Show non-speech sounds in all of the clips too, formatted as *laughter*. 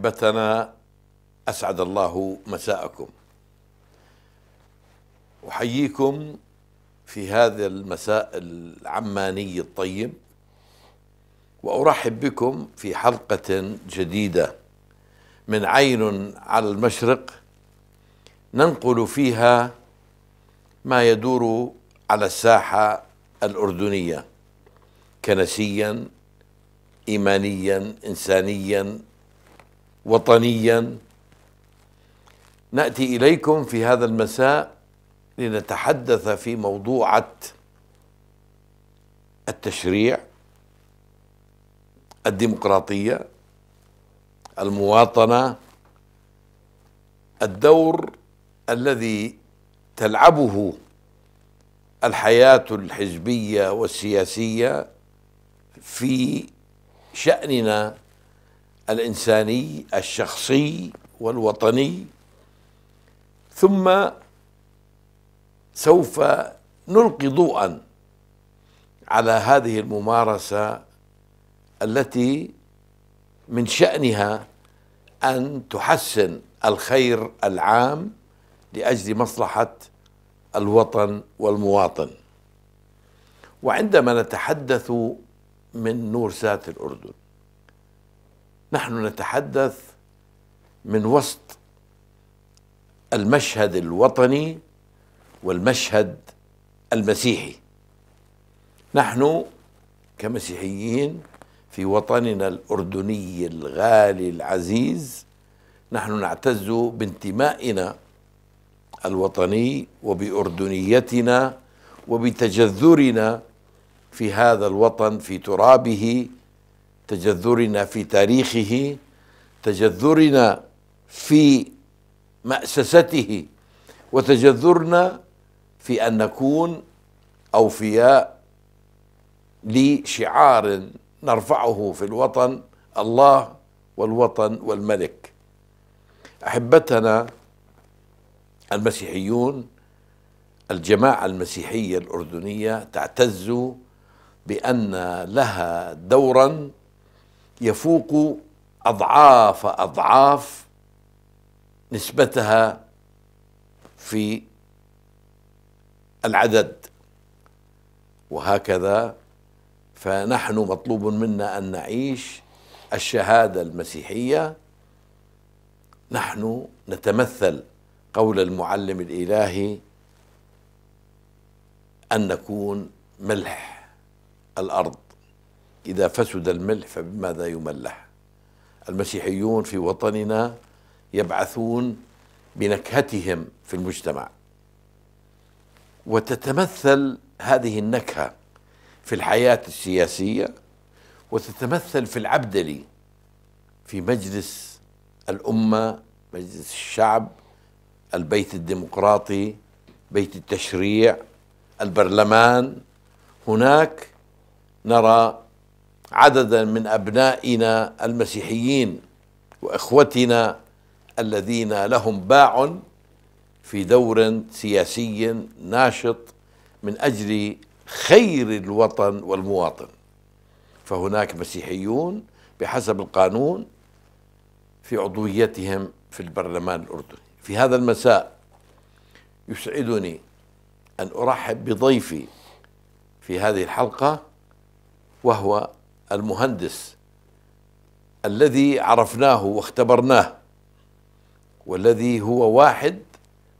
احبتنا اسعد الله مساءكم احييكم في هذا المساء العماني الطيب وارحب بكم في حلقه جديده من عين على المشرق ننقل فيها ما يدور على الساحه الاردنيه كنسيا ايمانيا انسانيا وطنيا ناتي اليكم في هذا المساء لنتحدث في موضوعه التشريع الديمقراطيه المواطنه الدور الذي تلعبه الحياه الحزبيه والسياسيه في شاننا الانساني الشخصي والوطني ثم سوف نلقي ضوءا على هذه الممارسه التي من شانها ان تحسن الخير العام لاجل مصلحه الوطن والمواطن وعندما نتحدث من نور سات الاردن نحن نتحدث من وسط المشهد الوطني والمشهد المسيحي نحن كمسيحيين في وطننا الاردني الغالي العزيز نحن نعتز بانتمائنا الوطني وباردنيتنا وبتجذرنا في هذا الوطن في ترابه تجذرنا في تاريخه تجذرنا في مأسسته وتجذرنا في أن نكون أوفياء لشعار نرفعه في الوطن الله والوطن والملك أحبتنا المسيحيون الجماعة المسيحية الأردنية تعتز بأن لها دورا يفوق أضعاف أضعاف نسبتها في العدد وهكذا فنحن مطلوب منا أن نعيش الشهادة المسيحية نحن نتمثل قول المعلم الإلهي أن نكون ملح الأرض إذا فسد الملح فبماذا يملح المسيحيون في وطننا يبعثون بنكهتهم في المجتمع وتتمثل هذه النكهه في الحياه السياسيه وتتمثل في العبدلي في مجلس الامه مجلس الشعب البيت الديمقراطي بيت التشريع البرلمان هناك نرى عددا من ابنائنا المسيحيين واخوتنا الذين لهم باع في دور سياسي ناشط من اجل خير الوطن والمواطن فهناك مسيحيون بحسب القانون في عضويتهم في البرلمان الاردني في هذا المساء يسعدني ان ارحب بضيفي في هذه الحلقه وهو المهندس الذي عرفناه واختبرناه والذي هو واحد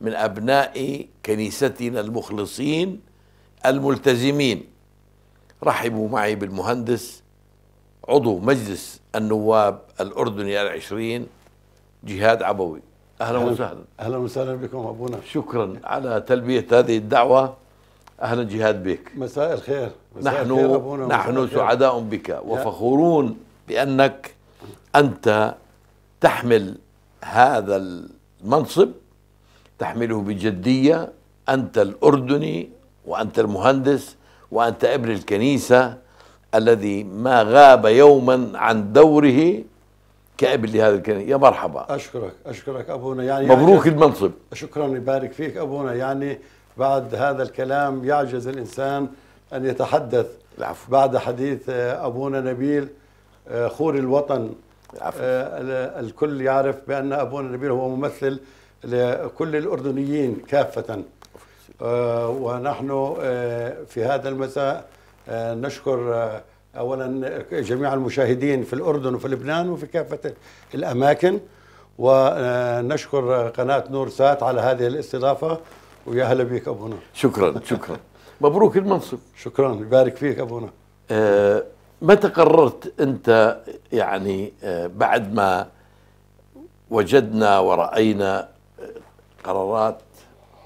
من ابناء كنيستنا المخلصين الملتزمين رحبوا معي بالمهندس عضو مجلس النواب الاردني العشرين جهاد عبوي اهلا وسهلا اهلا وسهلا بكم ابونا شكرا على تلبيه هذه الدعوه أهلا جهاد بك مساء الخير مساء نحن الخير أبونا نحن الخير. سعداء بك وفخورون بأنك أنت تحمل هذا المنصب تحمله بجدية أنت الأردني وأنت المهندس وأنت ابن الكنيسة الذي ما غاب يوما عن دوره كابن لهذا الكنيسة يا مرحبا أشكرك أشكرك أبونا يعني مبروك يعني المنصب شكرا يبارك فيك أبونا يعني بعد هذا الكلام يعجز الإنسان أن يتحدث العفو. بعد حديث آه، أبونا نبيل آه، خور الوطن العفو. آه، الكل يعرف بأن أبونا نبيل هو ممثل لكل الأردنيين كافة ونحن في هذا المساء نشكر أولا جميع المشاهدين في الأردن وفي لبنان وفي كافة الأماكن ونشكر قناة نور سات على هذه الاستضافة ويا هلا بيك ابونا نعم. شكرا شكرا *laughs* مبروك المنصب شكرا يبارك فيك ابونا نعم. آه متى قررت انت يعني آه بعد ما وجدنا ورأينا آه، قرارات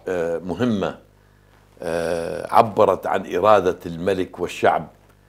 آه مهمة آه عبرت عن إرادة الملك والشعب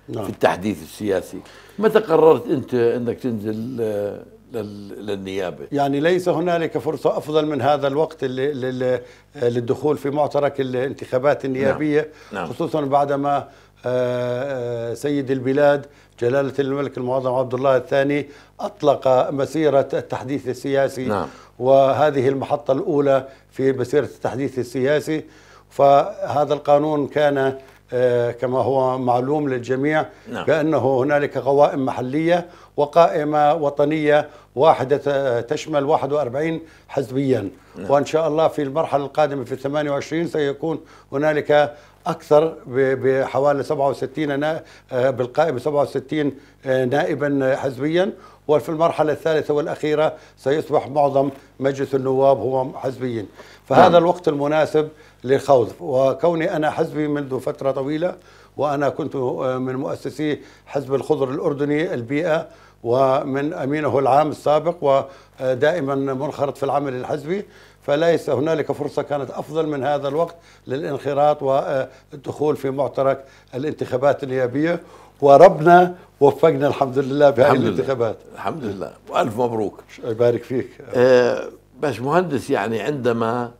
نعم. في التحديث السياسي متى قررت أنت أنك تنزل آه، للنيابة يعني ليس هنالك فرصة أفضل من هذا الوقت للدخول في معترك الانتخابات النيابية نعم. نعم. خصوصا بعدما آه، آه، سيد البلاد جلالة الملك المعظم عبد الله الثاني أطلق مسيرة التحديث السياسي نعم. وهذه المحطة الأولى في مسيرة التحديث السياسي فهذا القانون كان آه، كما هو معلوم للجميع نعم. بأنه هنالك قوائم محلية وقائمة وطنية واحدة تشمل 41 حزبيا نعم. وإن شاء الله في المرحلة القادمة في 28 سيكون هنالك أكثر بحوالي 67 آه، بالقائمة 67 آه، نائبا حزبيا وفي المرحلة الثالثة والأخيرة سيصبح معظم مجلس النواب هو حزبيين فهذا نعم. الوقت المناسب للخوض وكوني أنا حزبي منذ فترة طويلة وأنا كنت آه، من مؤسسي حزب الخضر الأردني البيئة ومن أمينه العام السابق ودائما منخرط في العمل الحزبي فليس هنالك فرصة كانت أفضل من هذا الوقت للانخراط والدخول في معترك الانتخابات النيابية وربنا وفقنا الحمد لله بهذه الحمد الانتخابات لله. الحمد لله وألف مبروك يبارك فيك آه باش مهندس يعني عندما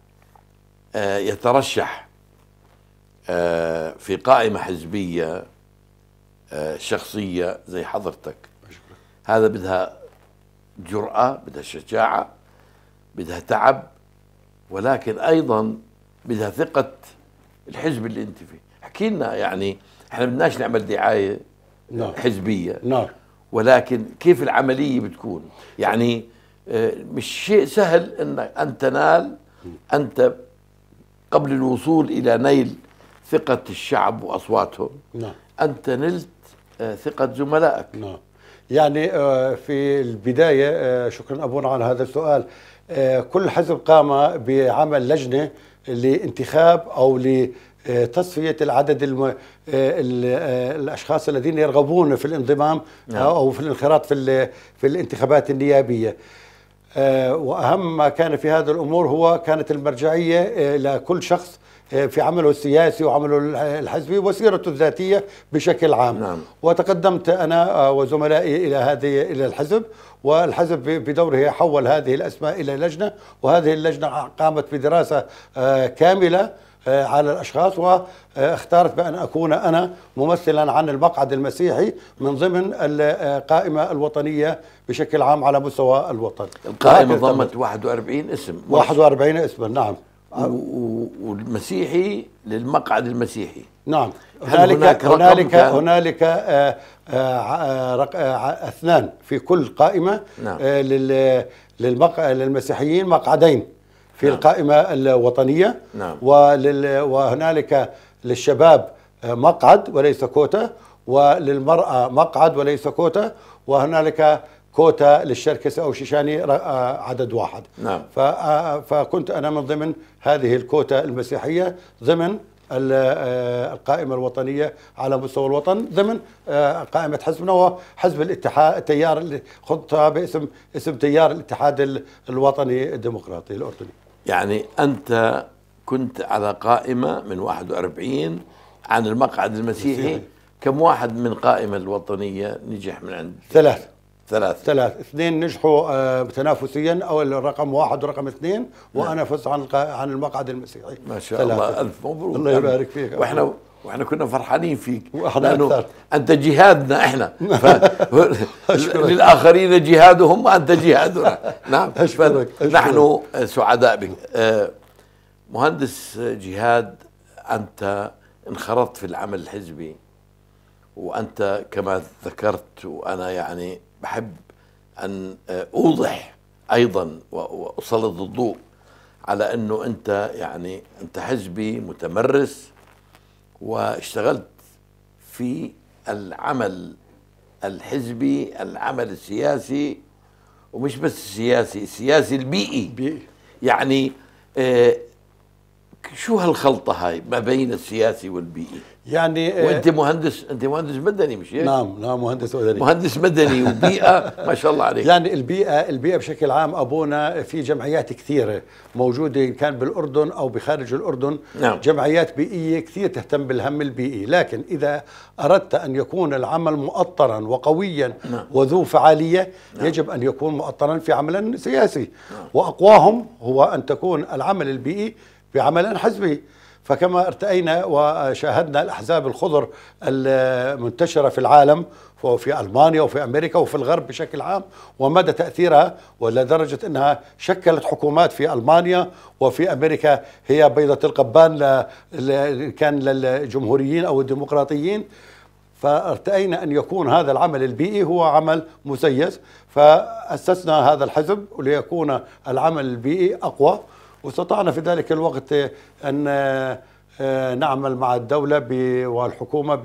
آه يترشح آه في قائمة حزبية آه شخصية زي حضرتك هذا بدها جرأة بدها شجاعة بدها تعب ولكن أيضا بدها ثقة الحزب اللي أنت فيه احكي لنا يعني احنا بدناش نعمل دعاية نعم. حزبية نعم. ولكن كيف العملية بتكون يعني آه، مش شيء سهل أنك أن تنال أنت قبل الوصول إلى نيل ثقة الشعب وأصواتهم نعم. أنت نلت آه، ثقة زملائك نعم. يعني آه، في البداية آه، شكرا أبونا على هذا السؤال آه، كل حزب قام بعمل لجنة لانتخاب أو لتصفية العدد الم... الأشخاص الذين يرغبون في الانضمام نعم. أو في الانخراط في, ال... في الانتخابات النيابية وأهم ما كان في هذه الأمور هو كانت المرجعية لكل شخص في عمله السياسي وعمله الحزبي وسيرته الذاتية بشكل عام نعم. وتقدمت أنا وزملائي إلى هذه إلى الحزب والحزب بدوره حول هذه الأسماء إلى لجنة وهذه اللجنة قامت بدراسة آه، كاملة آه، على الأشخاص واختارت بأن أكون أنا ممثلا عن المقعد المسيحي من ضمن القائمة آه، الوطنية بشكل عام على مستوى الوطن القائمة ضمت 41 اسم 41 اسما نعم آه، والمسيحي للمقعد المسيحي نعم هنالك هنالك هنالك اثنان في كل قائمه نعم. آه، للمسيحيين مقعدين في نعم. القائمه الوطنيه نعم. ولل وهنالك للشباب آه، مقعد وليس كوتا وللمراه مقعد وليس كوتا وهنالك كوتا للشركسة أو شيشاني آه، عدد واحد نعم. آه، فكنت أنا من ضمن هذه الكوتا المسيحية ضمن آه، القائمة الوطنية على مستوى الوطن ضمن قائمة حزبنا وحزب الاتحاد التيار اللي خطها باسم اسم تيار الاتحاد الوطني الديمقراطي الأردني يعني أنت كنت على قائمة من 41 عن المقعد المسيحي كم واحد من قائمة الوطنية نجح من عند ثلاث ثلاث ثلاث اثنين نجحوا آه، تنافسيا او رقم واحد ورقم اثنين وانا نعم. فزت عن عن المقعد المسيحي ما شاء ثلاثة. الله الف مبروك الله يبارك فيك واحنا واحنا كنا فرحانين فيك واحنا أكثر. انت جهادنا احنا *laughs* للاخرين جهادهم وانت جهادنا *laughs* نعم أشكرك. نحن سعداء بك آه، مهندس جهاد انت انخرطت في العمل الحزبي وانت كما ذكرت وانا يعني بحب أن أوضح أيضا وأسلط الضوء على أنه أنت يعني أنت حزبي متمرس واشتغلت في العمل الحزبي العمل السياسي ومش بس السياسي السياسي البيئي بيئي. يعني آه، شو هالخلطه هاي ما بين السياسي والبيئي يعني آه، وانت مهندس انت مهندس مدني مش هيك؟ نعم نعم مهندس مدني مهندس مدني وبيئه ما شاء الله عليك يعني البيئه البيئه بشكل عام ابونا في جمعيات كثيره موجوده كان بالاردن او بخارج الاردن نعم. جمعيات بيئيه كثير تهتم بالهم البيئي لكن اذا اردت ان يكون العمل مؤطرا وقويا نعم. وذو فعاليه نعم. يجب ان يكون مؤطرا في عمل سياسي نعم. واقواهم هو ان تكون العمل البيئي في عمل حزبي فكما ارتأينا وشاهدنا الأحزاب الخضر المنتشرة في العالم وفي ألمانيا وفي أمريكا وفي الغرب بشكل عام ومدى تأثيرها ولدرجة أنها شكلت حكومات في ألمانيا وفي أمريكا هي بيضة القبان كان للجمهوريين أو الديمقراطيين فارتأينا أن يكون هذا العمل البيئي هو عمل مزيز فأسسنا هذا الحزب ليكون العمل البيئي أقوى واستطعنا في ذلك الوقت أن آه، نعمل مع الدولة والحكومة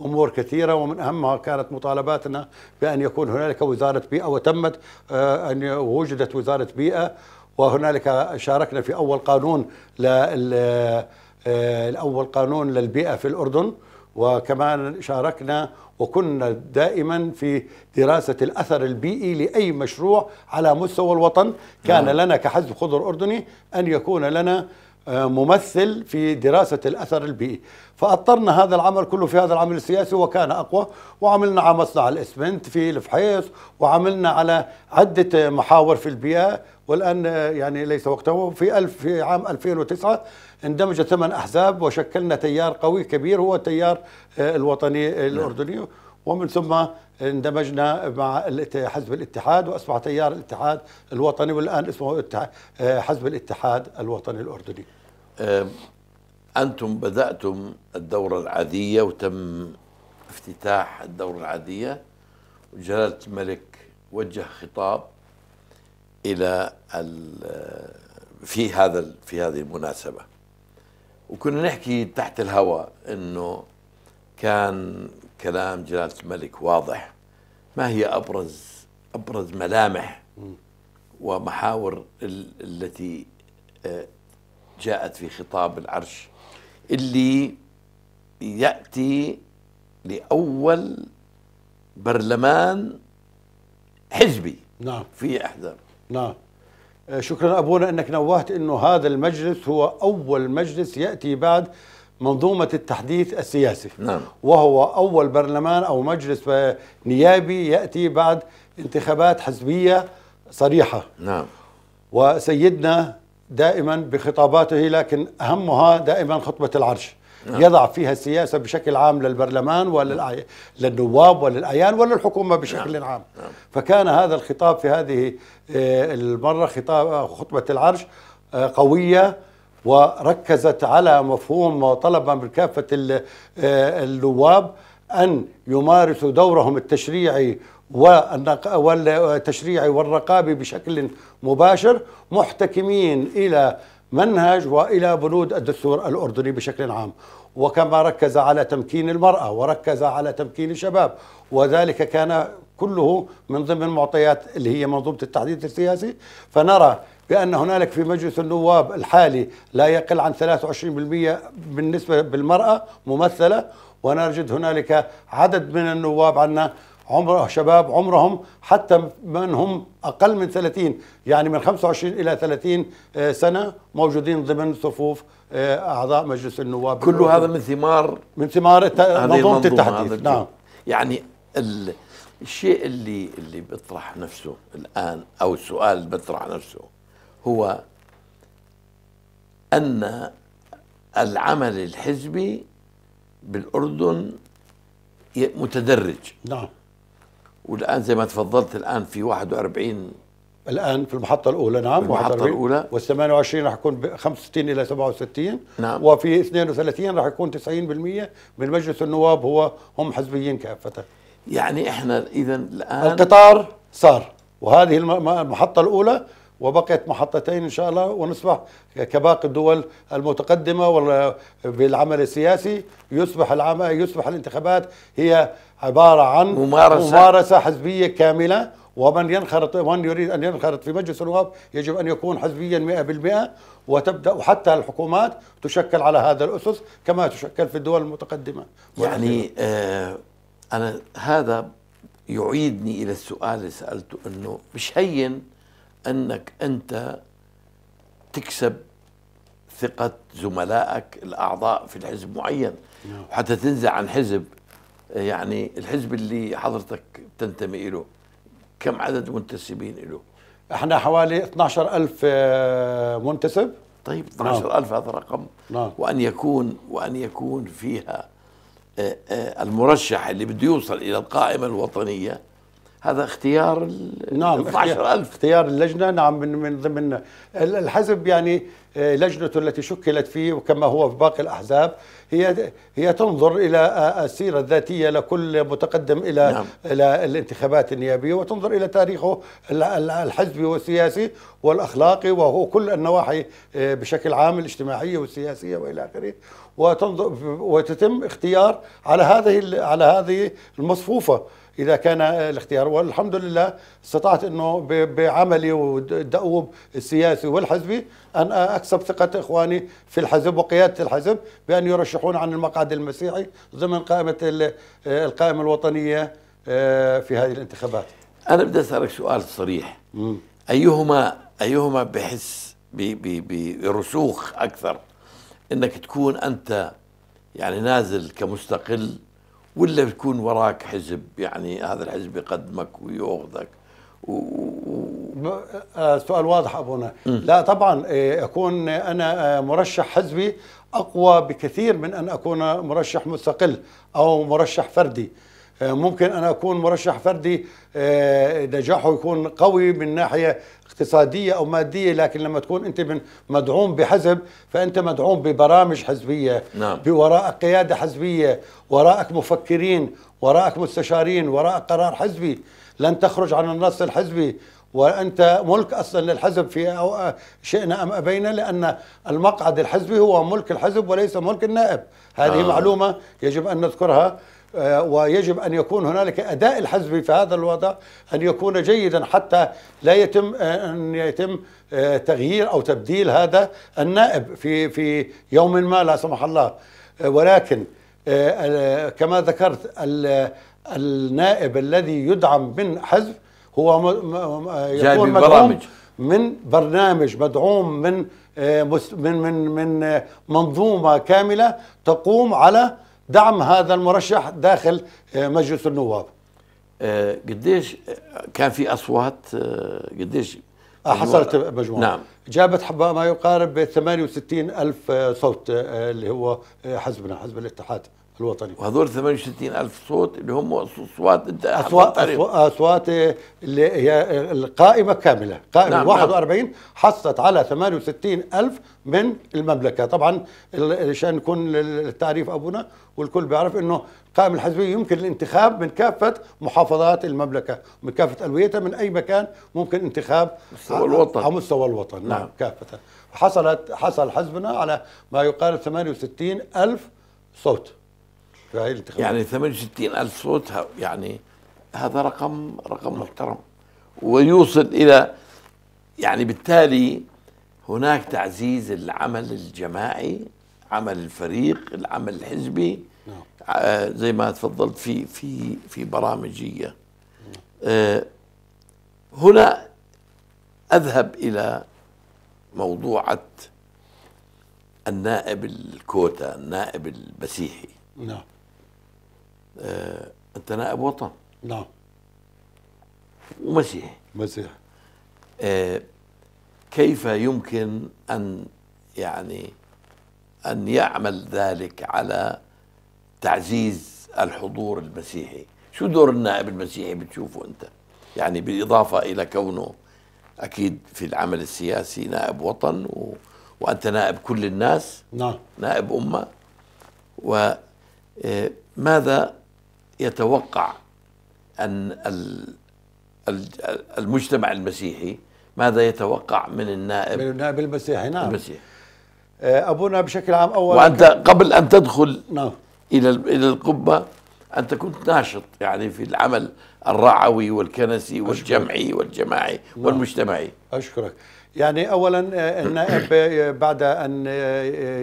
بأمور كثيرة ومن أهمها كانت مطالباتنا بأن يكون هنالك وزارة بيئة وتمت آه، أن وجدت وزارة بيئة وهنالك شاركنا في أول قانون آه، لأول قانون للبيئة في الأردن وكمان شاركنا وكنا دائما في دراسة الأثر البيئي لأي مشروع على مستوى الوطن كان نعم. لنا كحزب خضر أردني أن يكون لنا آه، ممثل في دراسة الأثر البيئي فأطرنا هذا العمل كله في هذا العمل السياسي وكان أقوى وعملنا على مصنع الإسمنت في الفحيص وعملنا على عدة محاور في البيئة والآن آه، يعني ليس وقته في, ألف في عام 2009 اندمج ثمان أحزاب وشكلنا تيار قوي كبير هو التيار آه، الوطني الأردني نعم. ومن ثم اندمجنا مع حزب الاتحاد واصبح تيار الاتحاد الوطني والان اسمه آه، حزب الاتحاد الوطني الاردني. آه، انتم بداتم الدوره العاديه وتم افتتاح الدوره العاديه وجلاله الملك وجه خطاب الى في هذا في هذه المناسبه. وكنا نحكي تحت الهواء انه كان كلام جلاله الملك واضح ما هي ابرز ابرز ملامح ومحاور التي آه، جاءت في خطاب العرش اللي ياتي لاول برلمان حزبي نعم في احزاب نعم آه، شكرا أبونا أنك نوهت أنه هذا المجلس هو أول مجلس يأتي بعد منظومة التحديث السياسي نعم. وهو أول برلمان أو مجلس نيابي يأتي بعد انتخابات حزبية صريحة نعم. وسيدنا دائما بخطاباته لكن أهمها دائما خطبة العرش نعم. يضع فيها السياسة بشكل عام للبرلمان وللنواب وللأيان وللحكومة بشكل نعم. عام نعم. فكان هذا الخطاب في هذه آه، المرة خطاب آه، خطبة العرش آه، قوية وركزت على مفهوم وطلبا من كافة النواب أن يمارسوا دورهم التشريعي والتشريعي والرقابي بشكل مباشر محتكمين إلى منهج والى بنود الدستور الاردني بشكل عام وكما ركز على تمكين المراه وركز على تمكين الشباب وذلك كان كله من ضمن معطيات اللي هي منظومه التحديث السياسي فنرى بأن هنالك في مجلس النواب الحالي لا يقل عن 23% بالنسبة بالمرأة ممثلة ونجد هنالك عدد من النواب عندنا عمر شباب عمرهم حتى من هم أقل من 30 يعني من 25 إلى 30 آه، سنة موجودين ضمن صفوف آه، أعضاء مجلس النواب كل هذا من ثمار من ثمار منظومة التحديث نعم يعني الشيء اللي اللي بيطرح نفسه الآن أو السؤال اللي بيطرح نفسه هو أن العمل الحزبي بالأردن متدرج نعم والان زي ما تفضلت الان في 41 الان في المحطه الاولى نعم المحطه الاولى وال28 راح يكون 65 الى 67 نعم وفي 32 راح يكون 90% من مجلس النواب هو هم حزبيين كافه يعني احنا اذا الان القطار صار وهذه المحطه الاولى وبقيت محطتين ان شاء الله ونصبح كباقي الدول المتقدمه بالعمل السياسي يصبح العمل يصبح الانتخابات هي عبارة عن ممارسة, ممارسة حزبية كاملة ومن ينخرط ومن يريد أن ينخرط في مجلس النواب يجب أن يكون حزبيا 100% وتبدأ وحتى الحكومات تشكل على هذا الأسس كما تشكل في الدول المتقدمة يعني آه أنا هذا يعيدني إلى السؤال اللي سألته أنه مش هين أنك أنت تكسب ثقة زملائك الأعضاء في الحزب معين وحتى نعم. تنزع عن حزب يعني الحزب اللي حضرتك تنتمي له كم عدد منتسبين له احنا حوالي 12000 آه، منتسب طيب 12000 نعم. هذا رقم نعم. وان يكون وان يكون فيها آه، آه، المرشح اللي بده يوصل الى القائمه الوطنيه هذا اختيار نعم 12000 اختيار اللجنه نعم من من ضمن الحزب يعني آه، لجنته التي شكلت فيه وكما هو في باقي الاحزاب هي هي تنظر الى آه، آه، السيره الذاتيه لكل متقدم الى نعم. الى الانتخابات النيابيه وتنظر الى تاريخه الحزبي والسياسي والاخلاقي وهو كل النواحي بشكل عام الاجتماعيه والسياسيه والى اخره وتنظر وتتم اختيار على هذه على هذه المصفوفه اذا كان الاختيار والحمد لله استطعت انه بعملي ودؤوب السياسي والحزبي ان اكسب ثقه اخواني في الحزب وقياده الحزب بان يرشحون عن المقعد المسيحي ضمن قائمه القائمه الوطنيه آه، في هذه الانتخابات. انا بدي اسالك سؤال صريح ايهما ايهما بحس برسوخ اكثر انك تكون انت يعني نازل كمستقل ولا يكون وراك حزب يعني هذا الحزب يقدمك ويأخذك و... آه، سؤال واضح ابونا م. لا طبعا آه، اكون انا آه، مرشح حزبي اقوى بكثير من ان اكون مرشح مستقل او مرشح فردي ممكن انا اكون مرشح فردي نجاحه يكون قوي من ناحيه اقتصاديه او ماديه لكن لما تكون انت من مدعوم بحزب فانت مدعوم ببرامج حزبيه نعم. بوراء قياده حزبيه وراءك مفكرين وراءك مستشارين وراء قرار حزبي لن تخرج عن النص الحزبي وانت ملك اصلا للحزب في أو شئنا ام ابينا لان المقعد الحزبي هو ملك الحزب وليس ملك النائب هذه آه. معلومه يجب ان نذكرها آه، ويجب أن يكون هنالك أداء الحزب في هذا الوضع أن يكون جيدا حتى لا يتم آه، أن يتم آه، تغيير أو تبديل هذا النائب في في يوم ما لا سمح الله ولكن كما ذكرت النائب الذي يدعم من حزب هو يكون مدعوم من برنامج مدعوم من من من من منظومه كامله تقوم على دعم هذا المرشح داخل آه، مجلس النواب آه، قديش كان في اصوات آه، قديش حصلت مجموعة نعم جابت ما يقارب 68 ألف صوت اللي هو حزبنا حزب الاتحاد الوطني وهذول 68 ألف صوت اللي هم أصوات أنت أصوات أصوات اللي هي القائمة كاملة قائمة نعم 41 نعم. حصلت على 68 ألف من المملكة طبعا عشان يكون التعريف أبونا والكل بيعرف أنه القائمة الحزبية يمكن الانتخاب من كافة محافظات المملكة من كافة ألويتها من أي مكان ممكن انتخاب مستوى الوطن على مستوى الوطن نعم, نعم كافة حصلت حصل حزبنا على ما يقارب 68 ألف صوت في هاي الانتخابات يعني 68 ألف صوت يعني هذا رقم رقم محترم ويوصل إلى يعني بالتالي هناك تعزيز العمل الجماعي عمل الفريق العمل الحزبي نعم. آه، زي ما تفضلت في في في برامجيه آه، هنا اذهب الى موضوعه النائب الكوتا النائب البسيحي نعم آه انت نائب وطن نعم ومسيحي مسيحي آه كيف يمكن ان يعني ان يعمل ذلك على تعزيز الحضور المسيحي شو دور النائب المسيحي بتشوفه انت يعني بالاضافه الى كونه اكيد في العمل السياسي نائب وطن و... وانت نائب كل الناس نعم نائب امه وماذا آه، يتوقع أن المجتمع المسيحي ماذا يتوقع من النائب من النائب المسيحي نعم المسيحي آه، أبونا بشكل عام أول وأنت قبل أن تدخل نعم إلى إلى القبة أنت كنت ناشط يعني في العمل الرعوي والكنسي والجمعي والجماعي نعم. والمجتمعي أشكرك يعني أولا آه، النائب آه، بعد أن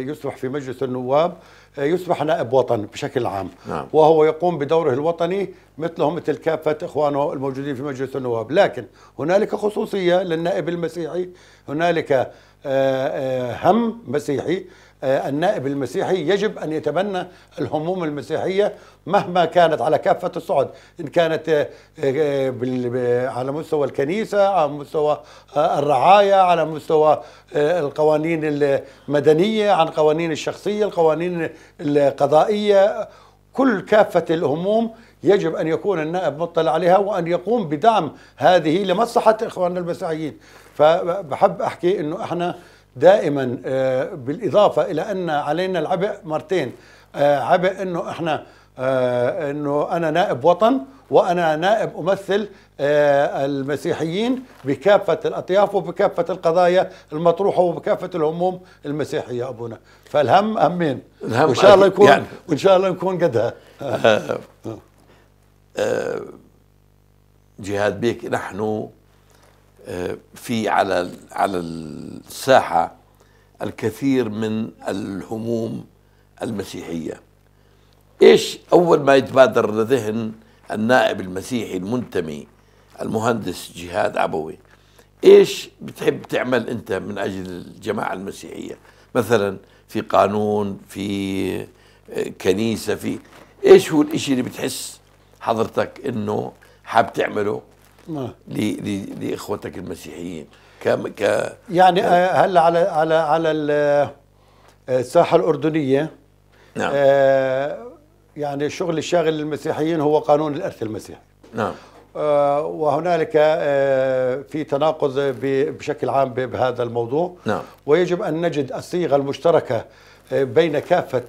يصبح في مجلس النواب يصبح نائب وطن بشكل عام نعم. وهو يقوم بدوره الوطني مثله مثل كافة إخوانه الموجودين في مجلس النواب لكن هنالك خصوصية للنائب المسيحي هنالك آه، آه، هم مسيحي آه، النائب المسيحي يجب أن يتبنى الهموم المسيحية مهما كانت على كافة الصعد إن كانت آه، آه، على مستوى الكنيسة على مستوى الرعاية على مستوى القوانين المدنية عن قوانين الشخصية القوانين القضائية كل كافة الهموم يجب أن يكون النائب مطلع عليها وأن يقوم بدعم هذه لمصلحة إخواننا المسيحيين فبحب أحكي أنه إحنا دائما آه، بالاضافه الى ان علينا العبء مرتين آه، عبء انه احنا آه، انه انا نائب وطن وانا نائب امثل المسيحيين بكافه الاطياف وبكافه القضايا المطروحه وبكافه الهموم المسيحيه ابونا فالهم همين الهم وان شاء الله يكون يعني وان شاء الله نكون قدها جهاد بيك نحن في على على الساحه الكثير من الهموم المسيحيه ايش اول ما يتبادر لذهن النائب المسيحي المنتمي المهندس جهاد عبوي ايش بتحب تعمل انت من اجل الجماعه المسيحيه مثلا في قانون في كنيسه في ايش هو الاشي اللي بتحس حضرتك انه حاب تعمله نعم. لاخوتك المسيحيين كم ك يعني آه، هلا على على على آه، الساحه الاردنيه نعم آه يعني الشغل الشاغل للمسيحيين هو قانون الارث المسيحي نعم آه وهنالك آه في تناقض بشكل عام بهذا الموضوع نعم ويجب ان نجد الصيغه المشتركه آه، بين كافه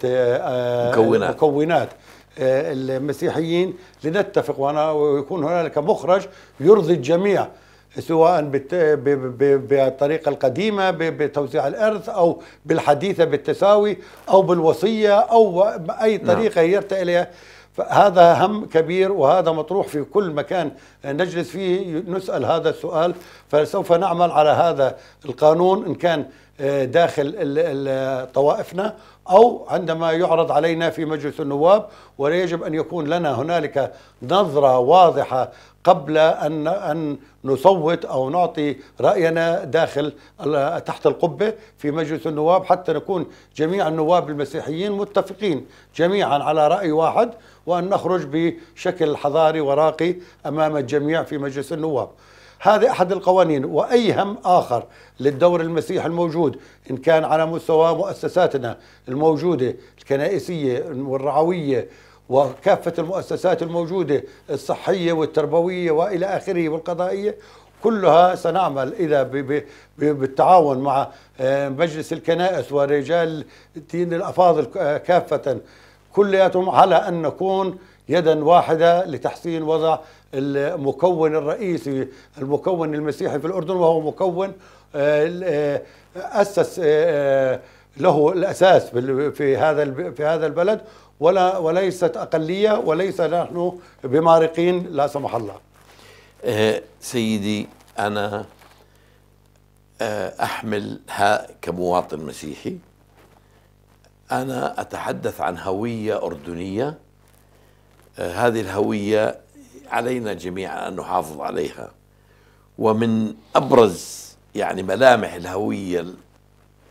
مكونات, مكونات. آه، المسيحيين لنتفق وانا ويكون هنالك مخرج يرضي الجميع سواء بالطريقة القديمة بتوزيع الأرث أو بالحديثة بالتساوي أو بالوصية أو أي نعم. طريقة نعم. يرتقي إليها فهذا هم كبير وهذا مطروح في كل مكان نجلس فيه نسأل هذا السؤال فسوف نعمل على هذا القانون إن كان آه، داخل طوائفنا أو عندما يعرض علينا في مجلس النواب ويجب أن يكون لنا هنالك نظرة واضحة قبل أن أن نصوت أو نعطي رأينا داخل تحت القبة في مجلس النواب حتى نكون جميع النواب المسيحيين متفقين جميعا على رأي واحد وأن نخرج بشكل حضاري وراقي أمام الجميع في مجلس النواب هذا أحد القوانين وأي هم آخر للدور المسيحي الموجود إن كان على مستوى مؤسساتنا الموجودة الكنائسية والرعوية وكافة المؤسسات الموجودة الصحية والتربوية وإلى آخره والقضائية كلها سنعمل إذا بالتعاون مع آه، مجلس الكنائس ورجال الدين الأفاضل آه، كافة كلياتهم على أن نكون يدا واحدة لتحسين وضع المكون الرئيسي المكون المسيحي في الأردن وهو مكون آه، آه، أسس آه، له الأساس في هذا في هذا البلد ولا وليست أقلية وليس نحن بمارقين لا سمح الله سيدي أنا أحمل كمواطن مسيحي أنا أتحدث عن هوية أردنية هذه الهوية علينا جميعا أن نحافظ عليها ومن أبرز يعني ملامح الهوية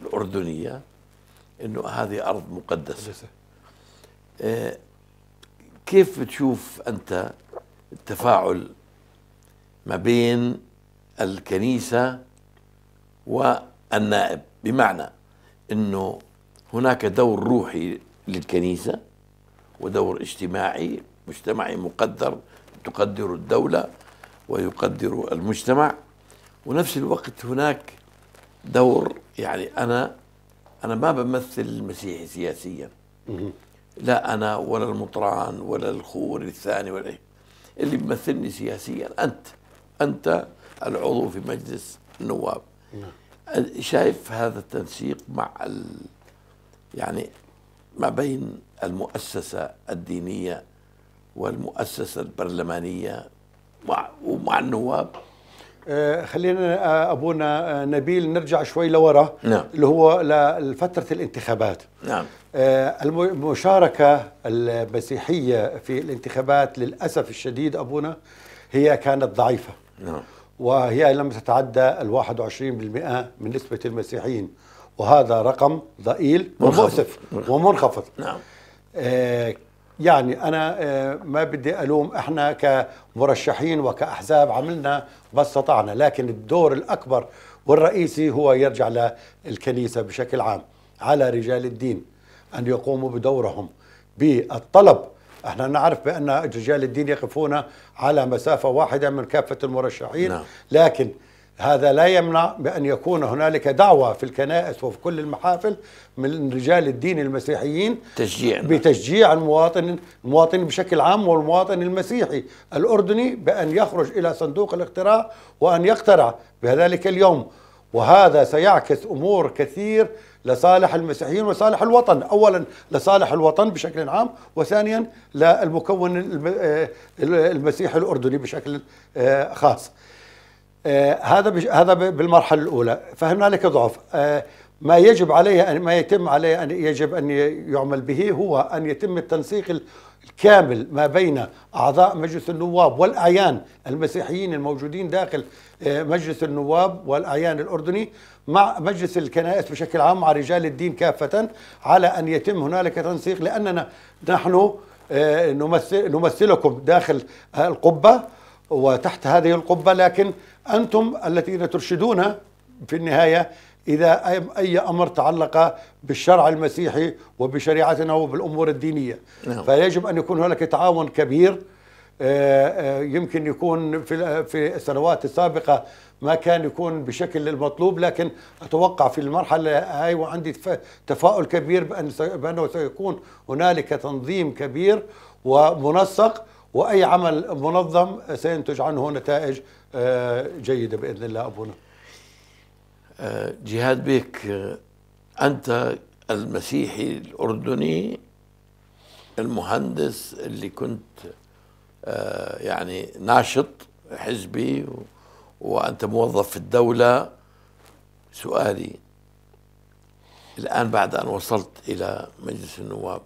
الأردنية أنه هذه أرض مقدسة آه كيف بتشوف أنت التفاعل ما بين الكنيسة والنائب بمعنى أنه هناك دور روحي للكنيسة ودور اجتماعي مجتمعي مقدر تقدر الدولة ويقدر المجتمع ونفس الوقت هناك دور يعني أنا أنا ما بمثل المسيحي سياسيا لا أنا ولا المطران ولا الخور الثاني ولا إيه. اللي بيمثلني سياسيا أنت أنت العضو في مجلس النواب نعم. شايف هذا التنسيق مع ال يعني ما بين المؤسسة الدينية والمؤسسة البرلمانية ومع النواب آه، خلينا آه، ابونا آه، نبيل نرجع شوي لورا نعم. اللي هو لفتره الانتخابات نعم المشاركه المسيحيه في الانتخابات للاسف الشديد ابونا هي كانت ضعيفه نعم وهي لم تتعدى ال 21% من نسبه المسيحيين وهذا رقم ضئيل ومؤسف نعم. ومنخفض نعم يعني انا آه، ما بدي الوم احنا كمرشحين وكاحزاب عملنا ما استطعنا لكن الدور الاكبر والرئيسي هو يرجع للكنيسه بشكل عام على رجال الدين ان يقوموا بدورهم بالطلب احنا نعرف بان رجال الدين يقفون على مسافه واحده من كافه المرشحين نعم. لكن هذا لا يمنع بأن يكون هنالك دعوة في الكنائس وفي كل المحافل من رجال الدين المسيحيين تشجيع بتشجيع المواطن المواطن بشكل عام والمواطن المسيحي الأردني بأن يخرج إلى صندوق الاقتراع وأن يقترع بذلك اليوم وهذا سيعكس أمور كثير لصالح المسيحيين وصالح الوطن أولا لصالح الوطن بشكل عام وثانيا للمكون آه، المسيحي الأردني بشكل آه، خاص آه، هذا هذا بالمرحله الاولى فهنالك ضعف آه، ما يجب عليه أن ما يتم عليه أن يجب أن يعمل به هو أن يتم التنسيق الكامل ما بين أعضاء مجلس النواب والأعيان المسيحيين الموجودين داخل آه، مجلس النواب والأعيان الأردني مع مجلس الكنائس بشكل عام مع رجال الدين كافة على أن يتم هنالك تنسيق لأننا نحن نمثل نمثلكم داخل القبة وتحت هذه القبة لكن أنتم الذين ترشدون في النهاية إذا أي أمر تعلق بالشرع المسيحي وبشريعتنا وبالأمور الدينية نعم. فيجب أن يكون هناك تعاون كبير آه، آه، يمكن يكون في في السنوات السابقة ما كان يكون بشكل المطلوب لكن أتوقع في المرحلة هاي وعندي تفاؤل كبير بأن بأنه سيكون هنالك تنظيم كبير ومنسق وأي عمل منظم سينتج عنه نتائج آه، جيده باذن الله ابونا آه، جهاد بيك آه، انت المسيحي الاردني المهندس اللي كنت يعني ناشط حزبي وانت موظف في الدوله سؤالي الان بعد ان وصلت الى مجلس النواب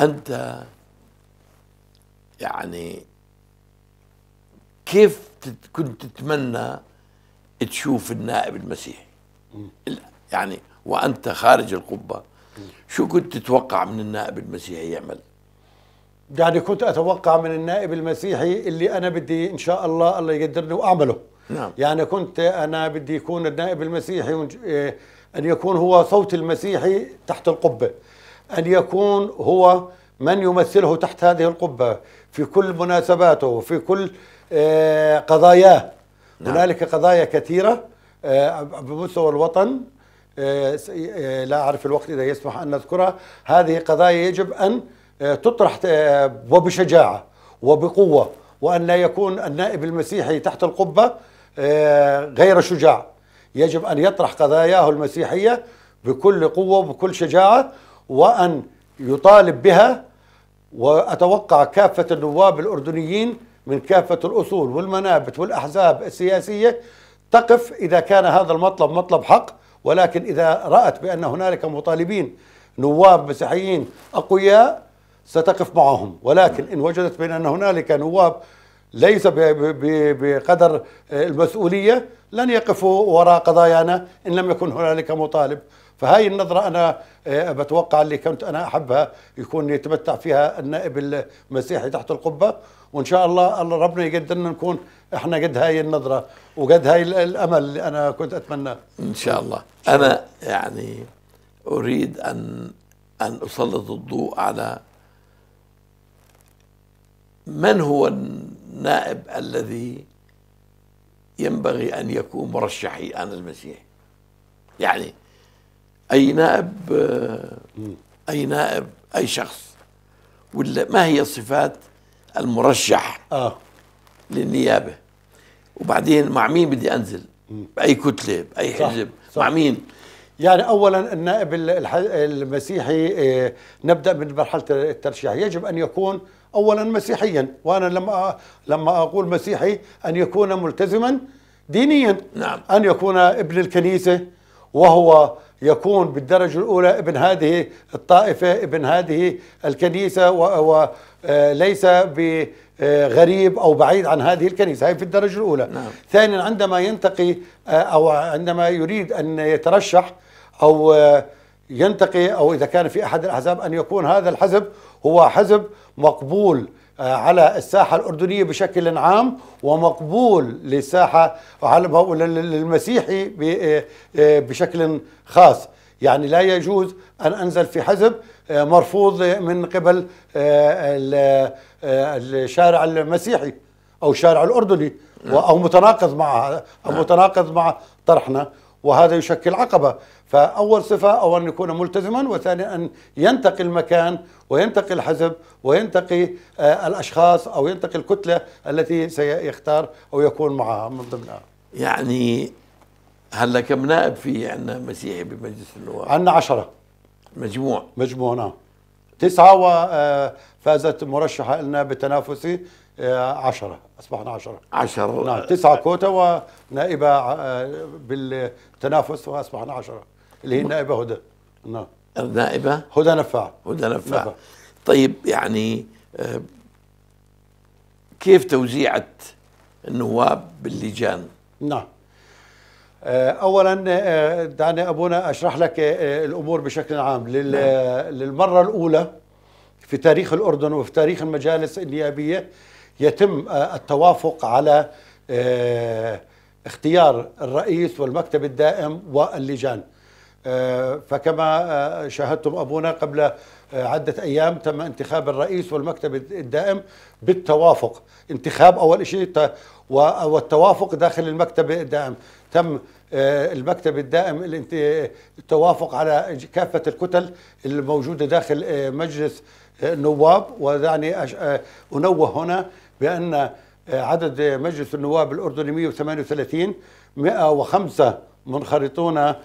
انت يعني كيف كنت تتمنى تشوف النائب المسيحي يعني وانت خارج القبه شو كنت تتوقع من النائب المسيحي يعمل؟ يعني كنت اتوقع من النائب المسيحي اللي انا بدي ان شاء الله الله يقدرني واعمله نعم يعني كنت انا بدي يكون النائب المسيحي آه، ان يكون هو صوت المسيحي تحت القبه ان يكون هو من يمثله تحت هذه القبه في كل مناسباته في كل آه، قضاياه نعم. هنالك قضايا كثيرة آه، بمستوى الوطن آه، لا أعرف الوقت إذا يسمح أن نذكرها هذه قضايا يجب أن تطرح وبشجاعة وبقوة وأن لا يكون النائب المسيحي تحت القبة غير شجاع يجب أن يطرح قضاياه المسيحية بكل قوة وبكل شجاعة وأن يطالب بها وأتوقع كافة النواب الأردنيين من كافة الأصول والمنابت والأحزاب السياسية تقف إذا كان هذا المطلب مطلب حق ولكن إذا رأت بأن هنالك مطالبين نواب مسيحيين أقوياء ستقف معهم ولكن إن وجدت بأن هنالك نواب ليس بقدر المسؤولية لن يقفوا وراء قضايانا إن لم يكن هنالك مطالب فهاي النظرة أنا آه، بتوقع اللي كنت أنا أحبها يكون يتمتع فيها النائب المسيحي تحت القبة وإن شاء الله ربنا يقدرنا نكون إحنا قد هاي النظرة وقد هاي الأمل اللي أنا كنت أتمناه إن شاء الله أنا يعني أريد أن أن أسلط الضوء على من هو النائب الذي ينبغي أن يكون مرشحي أنا المسيحي يعني اي نائب اي نائب اي شخص ولا ما هي صفات المرشح اه للنيابه وبعدين مع مين بدي انزل باي كتله باي حزب مع مين يعني اولا النائب المسيحي آه، نبدا من مرحله الترشيح يجب ان يكون اولا مسيحيا وانا لما لما اقول مسيحي ان يكون ملتزما دينيا نعم. ان يكون ابن الكنيسه وهو يكون بالدرجة الأولى ابن هذه الطائفة ابن هذه الكنيسة وليس آه، بغريب أو بعيد عن هذه الكنيسة هي في الدرجة الأولى نعم. ثانيا عندما ينتقي آه، أو عندما يريد أن يترشح أو آه، ينتقي أو إذا كان في أحد الأحزاب أن يكون هذا الحزب هو حزب مقبول آه، على الساحة الأردنية بشكل عام ومقبول للساحة للمسيحي آه، آه، بشكل خاص يعني لا يجوز أن أنزل في حزب مرفوض من قبل الشارع المسيحي أو الشارع الأردني أو متناقض مع أو نعم. متناقض مع طرحنا وهذا يشكل عقبة فأول صفة أو أن يكون ملتزما وثانيا أن ينتقي المكان وينتقي الحزب وينتقي آه، الأشخاص أو ينتقي الكتلة التي سيختار أو يكون معها من ضمنها يعني هلا كم نائب في عندنا مسيحي بمجلس النواب؟ عندنا عشرة مجموع مجموع نعم تسعة وفازت آه، مرشحة لنا بتنافسي آه، عشرة أصبحنا عشرة عشرة نعم تسعة كوتا ونائبة بالتنافس وأصبحنا عشرة اللي هي النائبه هدى نعم النائبه هدى نفاع هدى نفاع, طيب يعني آه، كيف توزيعة النواب باللجان؟ نعم آه، اولا آه، دعني ابونا اشرح لك الامور بشكل عام لل... نعم. للمره الاولى في تاريخ الاردن وفي تاريخ المجالس النيابيه يتم التوافق على اختيار الرئيس والمكتب الدائم واللجان آه، فكما آه، شاهدتم أبونا قبل آه، عدة أيام تم انتخاب الرئيس والمكتب الدائم بالتوافق انتخاب أول شيء والتوافق داخل المكتب الدائم تم المكتب الدائم التوافق على كافة الكتل الموجودة داخل مجلس النواب ودعني أنوه هنا بأن عدد مجلس النواب الأردني 138 105 منخرطون آه،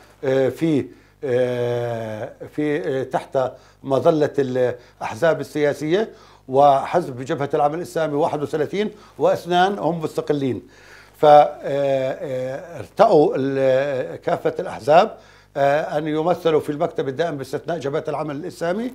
في آه، في آه، تحت مظلة الأحزاب السياسية وحزب جبهة العمل الإسلامي 31 وأثنان هم مستقلين فارتأوا كافة الأحزاب أن يمثلوا في المكتب الدائم باستثناء جبهة العمل الإسلامي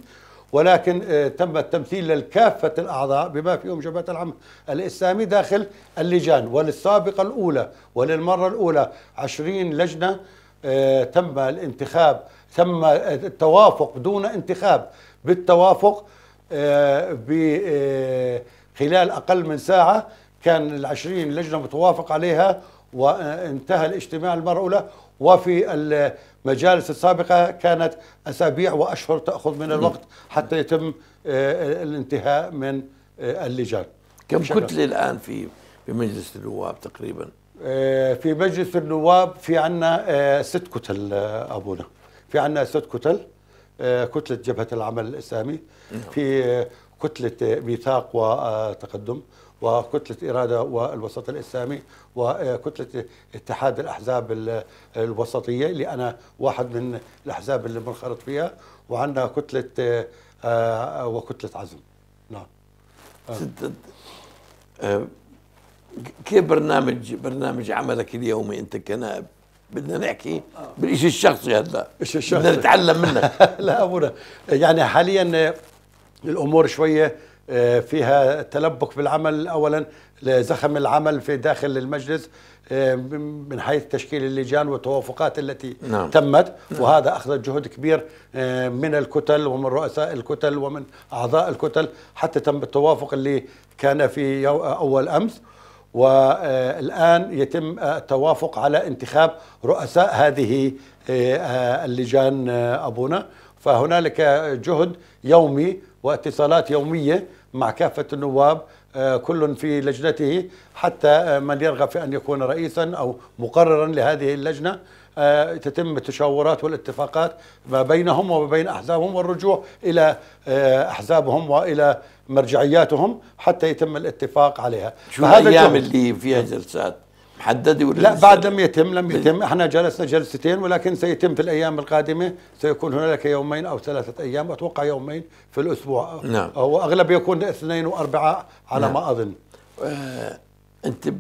ولكن آه، تم التمثيل لكافة الأعضاء بما فيهم جبهة العمل الإسلامي داخل اللجان وللسابقة الأولى وللمرة الأولى عشرين لجنة آه، تم الانتخاب تم التوافق دون انتخاب بالتوافق آه، خلال أقل من ساعة كان العشرين لجنة متوافق عليها وانتهى الاجتماع المرة الأولى وفي المجالس السابقة كانت أسابيع وأشهر تأخذ من الوقت حتى يتم آه، الانتهاء من آه، اللجان كم كتلة الآن في مجلس النواب تقريبا؟ آه، في مجلس النواب في عنا ست كتل أبونا في عنا ست كتل كتلة جبهة العمل الإسلامي نعم. في كتلة ميثاق وتقدم وكتلة إرادة والوسط الإسلامي وكتلة اتحاد الأحزاب الوسطية اللي أنا واحد من الأحزاب اللي منخرط فيها وعندنا كتلة آه، آه، وكتلة عزم نعم آه. كيف برنامج برنامج عملك اليومي انت كنائب بدنا نحكي بالشيء الشخصي هلا الشيء الشخصي بدنا نتعلم منك *laughs* لا ابونا يعني حاليا الامور شويه آه، فيها تلبك بالعمل اولا زخم العمل في داخل المجلس آه، من حيث تشكيل اللجان والتوافقات التي نعم. تمت نعم. وهذا اخذ جهد كبير آه، من الكتل ومن رؤساء الكتل ومن اعضاء الكتل حتى تم التوافق اللي كان في اول امس والان يتم التوافق على انتخاب رؤساء هذه اللجان ابونا فهنالك جهد يومي واتصالات يومية مع كافة النواب آه، كل في لجنته حتى من يرغب في أن يكون رئيسا أو مقررا لهذه اللجنة آه، تتم التشاورات والاتفاقات ما بينهم وما بين أحزابهم والرجوع إلى آه، أحزابهم وإلى مرجعياتهم حتى يتم الاتفاق عليها شو الأيام اللي فيها جلسات محدده ولا لا بعد لم يتم لم يتم احنا جلسنا جلستين ولكن سيتم في الايام القادمه سيكون هنالك يومين او ثلاثه ايام اتوقع يومين في الاسبوع نعم هو اغلب يكون اثنين واربعاء على نعم. ما اظن آه انت ب...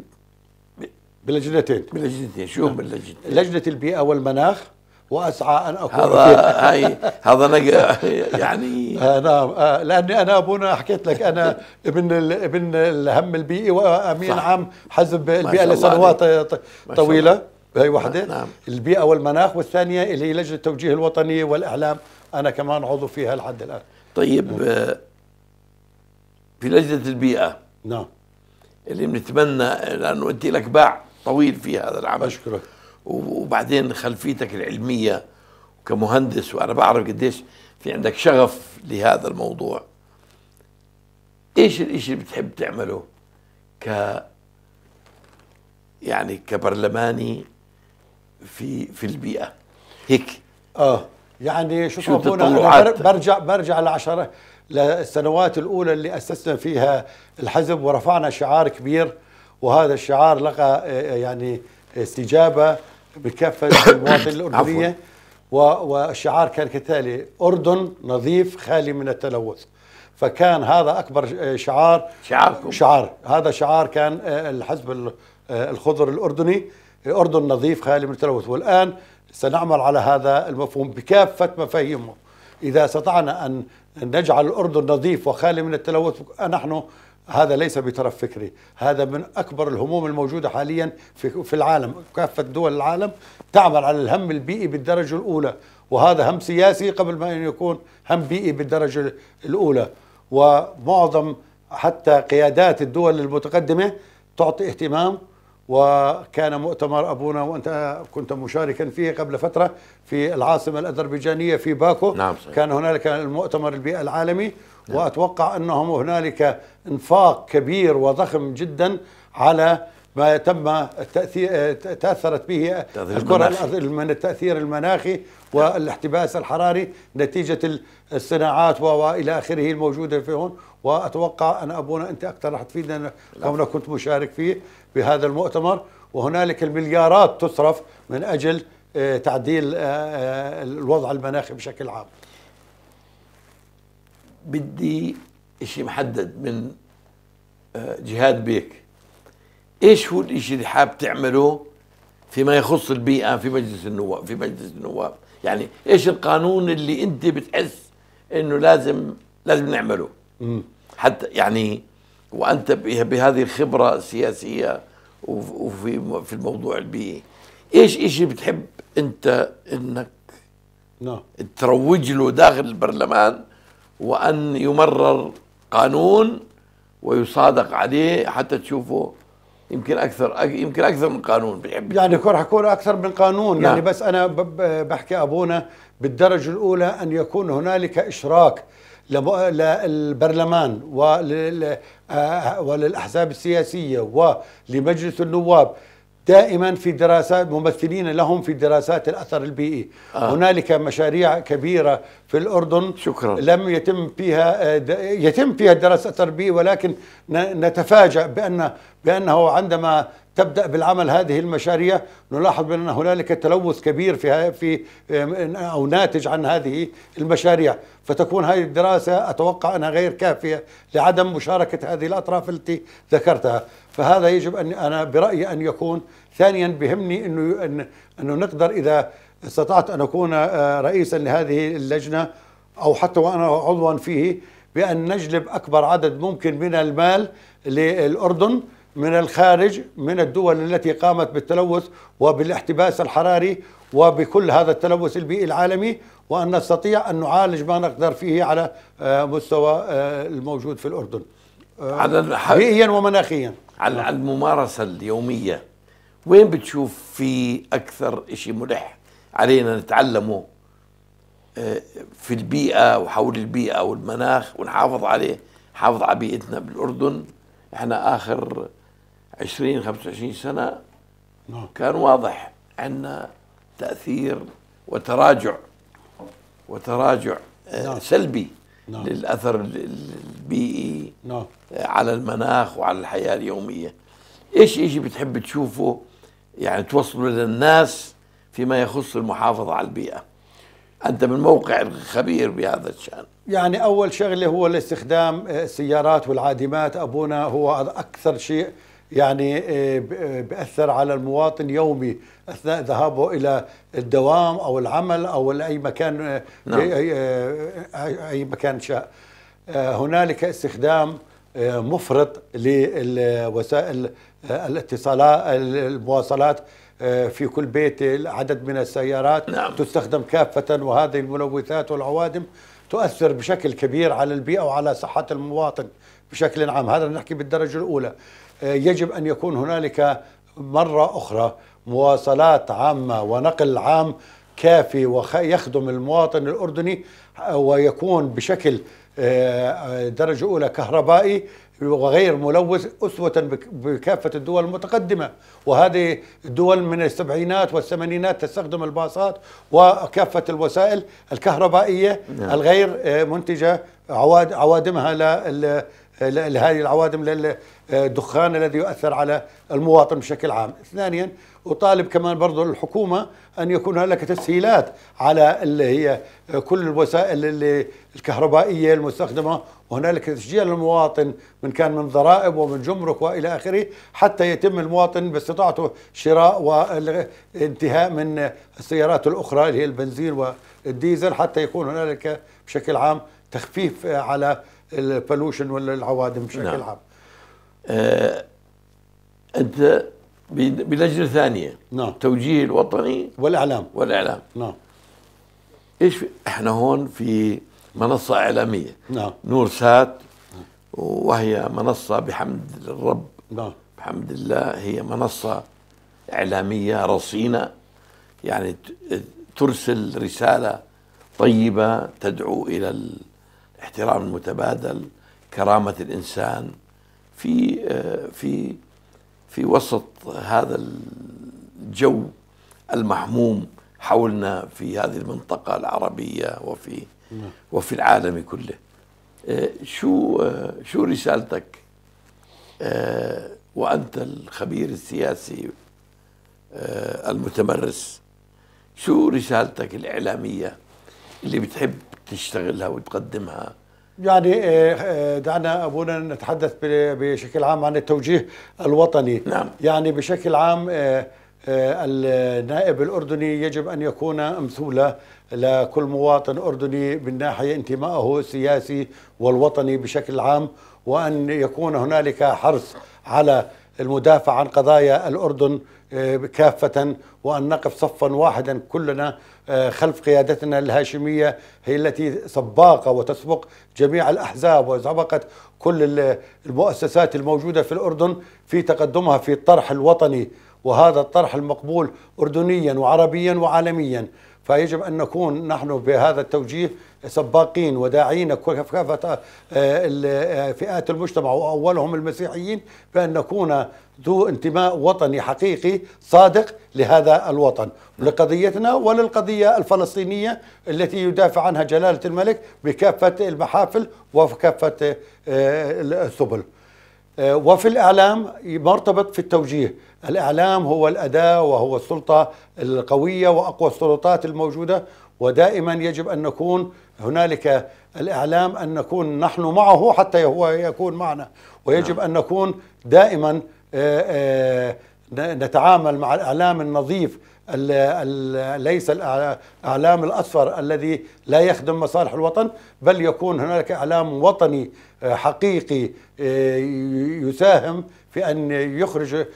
بلجنتين بلجنتين شو نعم. بلجنتين لجنه البيئه والمناخ واسعى ان اكون هذا هاي هذا نقع يعني آه نعم آه لاني انا ابونا حكيت لك انا ابن ابن الهم البيئي وامين صح. عام حزب البيئه لسنوات طويله هي وحده نعم. البيئه والمناخ والثانيه اللي هي لجنه التوجيه الوطني والاعلام انا كمان عضو فيها لحد الان طيب نعم. آه، في لجنه البيئه نعم اللي بنتمنى لانه انت لك باع طويل في هذا العمل اشكرك وبعدين خلفيتك العلميه كمهندس وانا بعرف قديش في عندك شغف لهذا الموضوع ايش الاشي اللي بتحب تعمله ك يعني كبرلماني في في البيئه هيك اه يعني شوف شو انا برجع برجع لعشرة للسنوات الاولى اللي اسسنا فيها الحزب ورفعنا شعار كبير وهذا الشعار لقى آه، يعني استجابه بكافه المواطن *coughs* الاردنيه والشعار كان كالتالي اردن نظيف خالي من التلوث فكان هذا اكبر شعار شعاركم شعار هذا شعار كان آه، الحزب آه، الخضر الاردني اردن نظيف خالي من التلوث والان سنعمل على هذا المفهوم بكافه مفاهيمه اذا استطعنا ان نجعل الاردن نظيف وخالي من التلوث نحن هذا ليس بطرف فكري هذا من أكبر الهموم الموجودة حاليا في, في العالم كافة دول العالم تعمل على الهم البيئي بالدرجة الأولى وهذا هم سياسي قبل ما أن يكون هم بيئي بالدرجة الأولى ومعظم حتى قيادات الدول المتقدمة تعطي اهتمام وكان مؤتمر أبونا وأنت كنت مشاركا فيه قبل فترة في العاصمة الأذربيجانية في باكو نعم صحيح. كان هنالك المؤتمر البيئة العالمي نعم. وأتوقع أنهم هنالك إنفاق كبير وضخم جدا على ما تم تاثرت به الكره من التاثير المناخي والاحتباس الحراري نتيجه الصناعات والى اخره الموجوده في هون واتوقع ان ابونا انت اكثر راح تفيدنا كنت مشارك فيه في هذا المؤتمر وهنالك المليارات تصرف من أجل آه، تعديل آه، آه، الوضع المناخي بشكل عام بدي شيء محدد من جهاد بيك ايش هو الشيء اللي حاب تعمله فيما يخص البيئه في مجلس النواب في مجلس النواب يعني ايش القانون اللي انت بتحس انه لازم لازم نعمله حتى يعني وانت بهذه الخبره السياسيه وفي في الموضوع البيئي ايش ايش بتحب انت انك نعم تروج له داخل البرلمان وان يمرر قانون ويصادق عليه حتى تشوفه يمكن اكثر يمكن اكثر من قانون بيحب يعني راح يكون اكثر من قانون يعني نعم. يعني بس انا بحكي ابونا بالدرجه الاولى ان يكون هنالك اشراك للبرلمان آه، وللأحزاب السياسية ولمجلس النواب دائما في دراسات ممثلين لهم في دراسات الاثر البيئي آه. هنالك مشاريع كبيره في الاردن شكرا لم يتم فيها يتم فيها دراسه اثر بيئي ولكن نتفاجا بان بانه عندما تبدأ بالعمل هذه المشاريع نلاحظ بأن هنالك تلوث كبير في في أو ناتج عن هذه المشاريع فتكون هذه الدراسة أتوقع أنها غير كافية لعدم مشاركة هذه الأطراف التي ذكرتها فهذا يجب أن أنا برأيي أن يكون ثانيا بهمني أنه, أنه نقدر إذا استطعت أن أكون آه، رئيسا لهذه اللجنة أو حتى وأنا عضوا فيه بأن نجلب أكبر عدد ممكن من المال للأردن من الخارج من الدول التي قامت بالتلوث وبالاحتباس الحراري وبكل هذا التلوث البيئي العالمي وأن نستطيع أن نعالج ما نقدر فيه على آه، مستوى آه، الموجود في الأردن آه، على بيئيا ومناخيا على الممارسة اليومية وين بتشوف في أكثر شيء ملح علينا نتعلمه في البيئة وحول البيئة والمناخ ونحافظ عليه نحافظ على بيئتنا بالأردن احنا آخر 20 25 سنه نعم. كان واضح عندنا تاثير وتراجع وتراجع آه، نعم. سلبي نعم. للاثر البيئي على المناخ وعلى الحياه اليوميه ايش شيء بتحب تشوفه يعني توصله للناس فيما يخص المحافظه على البيئه انت من موقع خبير بهذا الشان يعني اول شغله هو الاستخدام آه، السيارات والعادمات ابونا هو اكثر شيء يعني آه، آه، بأثر على المواطن يومي أثناء ذهابه إلى الدوام أو العمل أو آه، نعم. أي مكان نعم. أي مكان شاء هنالك استخدام مفرط لوسائل الاتصالات المواصلات في كل بيت عدد من السيارات نعم. تستخدم كافة وهذه الملوثات والعوادم تؤثر بشكل كبير على البيئة وعلى صحة المواطن بشكل عام هذا نحكي بالدرجة الأولى يجب أن يكون هنالك مرة أخرى مواصلات عامة ونقل عام كافي ويخدم المواطن الأردني ويكون بشكل آه، درجة أولى كهربائي وغير ملوث أسوة بكافة الدول المتقدمة وهذه الدول من السبعينات والثمانينات تستخدم الباصات وكافة الوسائل الكهربائية نعم. الغير آه، منتجة عوادمها لهذه العوادم الدخان الذي يؤثر على المواطن بشكل عام ثانيا أطالب كمان برضو الحكومة أن يكون هناك تسهيلات على اللي هي كل الوسائل اللي الكهربائية المستخدمة وهنالك تشجيع للمواطن من كان من ضرائب ومن جمرك والى اخره حتى يتم المواطن باستطاعته شراء والانتهاء من السيارات الاخرى اللي هي البنزين والديزل حتى يكون هنالك بشكل عام تخفيف على البلوشن والعوادم بشكل نعم. عام آه، انت بلجنه ثانيه نعم التوجيه الوطني والاعلام والاعلام نعم ايش احنا هون في منصه اعلاميه نعم نور سات وهي منصه بحمد الرب نعم بحمد الله هي منصه اعلاميه رصينه يعني ترسل رساله طيبه تدعو الى الاحترام المتبادل كرامه الانسان في آه، في في وسط هذا الجو المحموم حولنا في هذه المنطقة العربية وفي نعم. وفي العالم كله آه، شو آه، شو رسالتك وأنت الخبير السياسي المتمرس شو رسالتك الإعلامية اللي بتحب تشتغلها وتقدمها يعني آه، آه، دعنا ابونا نتحدث بشكل عام عن التوجيه الوطني نعم. يعني بشكل عام آه، النائب الاردني يجب ان يكون امثوله لكل مواطن اردني من ناحيه انتمائه السياسي والوطني بشكل عام وان يكون هنالك حرص على المدافع عن قضايا الاردن كافه وان نقف صفا واحدا كلنا آه، خلف قيادتنا الهاشمية هي التي سباقة وتسبق جميع الأحزاب وسبقت كل المؤسسات الموجودة في الأردن في تقدمها في الطرح الوطني وهذا الطرح المقبول أردنيا وعربيا وعالميا فيجب أن نكون نحن بهذا التوجيه سباقين وداعين كافة آه، فئات المجتمع وأولهم المسيحيين بأن نكون ذو انتماء وطني حقيقي صادق لهذا الوطن لقضيتنا وللقضية الفلسطينية التي يدافع عنها جلالة الملك بكافة المحافل وكافة آه، السبل آه، وفي الإعلام مرتبط في التوجيه الإعلام هو الأداة وهو السلطة القوية وأقوى السلطات الموجودة ودائما يجب أن نكون هنالك الإعلام أن نكون نحن معه حتى هو يكون معنا ويجب نعم. أن نكون دائما آه، آه، نتعامل مع الإعلام النظيف ال ال ليس الاعلام الاصفر الذي لا يخدم مصالح الوطن بل يكون هنالك اعلام وطني آه، حقيقي يساهم في ان يخرج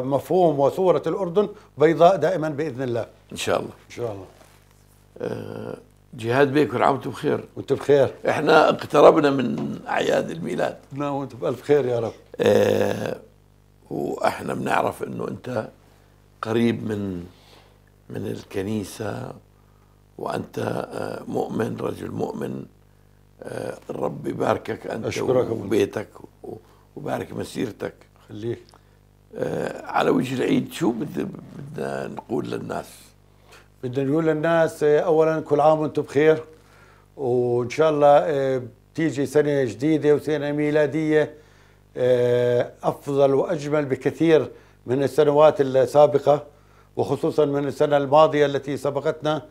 مفهوم وصوره الاردن بيضاء دائما باذن الله ان شاء الله ان شاء الله جهاد بيك كل عام وانتم بخير وانتم بخير احنا اقتربنا من اعياد الميلاد نعم وانتم بالف خير يا رب اه واحنا بنعرف انه انت قريب من من الكنيسه وانت آه، مؤمن رجل مؤمن آه، الرب يباركك انت أشكرك وبيتك وبارك مسيرتك خليك آه، على وجه العيد شو بدنا نقول للناس بدنا نقول للناس آه، اولا كل عام وانتم بخير وان شاء الله آه، بتيجي سنه جديده وسنه ميلاديه آه، افضل واجمل بكثير من السنوات السابقه وخصوصا من السنه الماضيه التي سبقتنا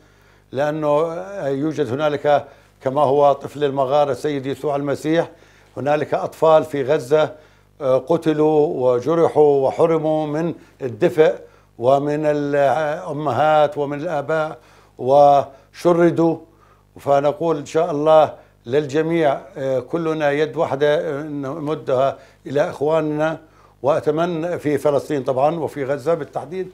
لانه يوجد هنالك كما هو طفل المغاره السيد يسوع المسيح هنالك اطفال في غزه قتلوا وجرحوا وحرموا من الدفء ومن الأمهات ومن الآباء وشردوا فنقول إن شاء الله للجميع آه، كلنا يد واحدة نمدها إلى إخواننا وأتمنى في فلسطين طبعا وفي غزة بالتحديد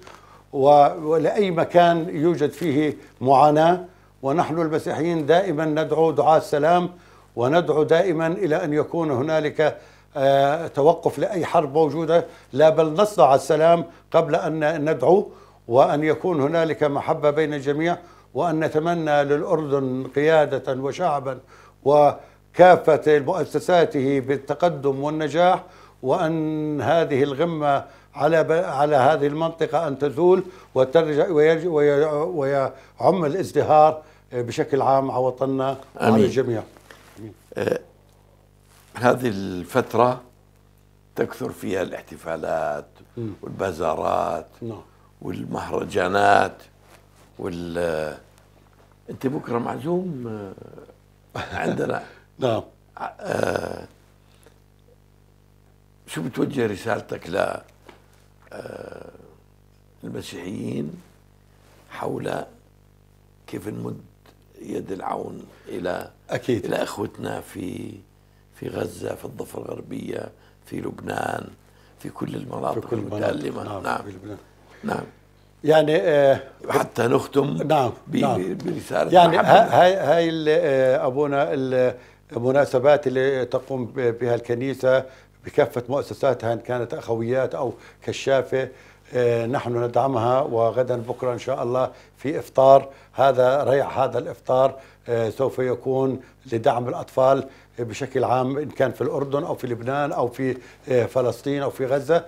ولأي مكان يوجد فيه معاناة ونحن المسيحيين دائما ندعو دعاء السلام وندعو دائما إلى أن يكون هنالك آه، توقف لأي حرب موجودة لا بل نصنع السلام قبل أن ندعو وأن يكون هنالك محبة بين الجميع وأن نتمنى للأردن قيادة وشعبا وكافة مؤسساته بالتقدم والنجاح وأن هذه الغمة على على هذه المنطقة أن تزول وترجع ويعم الازدهار بشكل عام على وطننا وعلى الجميع. أمين. آه، هذه الفترة تكثر فيها الاحتفالات م. والبازارات نعم. والمهرجانات وال انت بكره معزوم آه، عندنا *laughs* نعم آه، شو بتوجه رسالتك ل آه، المسيحيين حول كيف نمد يد العون الى اكيد الى اخوتنا في في غزة في الضفة الغربية في لبنان في كل المناطق في كل المتألمة نعم, نعم. في لبنان. نعم يعني آه حتى نختم نعم, نعم. برسالة يعني هاي هاي آه، أبونا المناسبات آه، اللي تقوم بها الكنيسة بكافة مؤسساتها إن كانت أخويات أو كشافة آه، نحن ندعمها وغدا بكرة إن شاء الله في إفطار هذا ريع هذا الإفطار آه، سوف يكون لدعم الأطفال بشكل عام إن كان في الأردن أو في لبنان أو في آه، فلسطين أو في غزة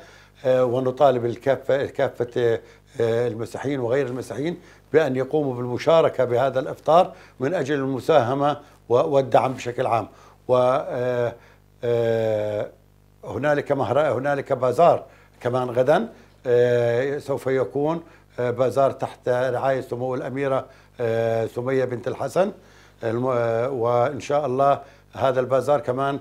ونطالب الكافة كافة المسيحيين وغير المسيحيين بأن يقوموا بالمشاركة بهذا الإفطار من أجل المساهمة والدعم بشكل عام و هنالك مهرة هنالك بازار كمان غدا آه، سوف يكون آه، بازار تحت رعاية سمو الأميرة آه، سمية بنت الحسن وإن شاء الله هذا البازار كمان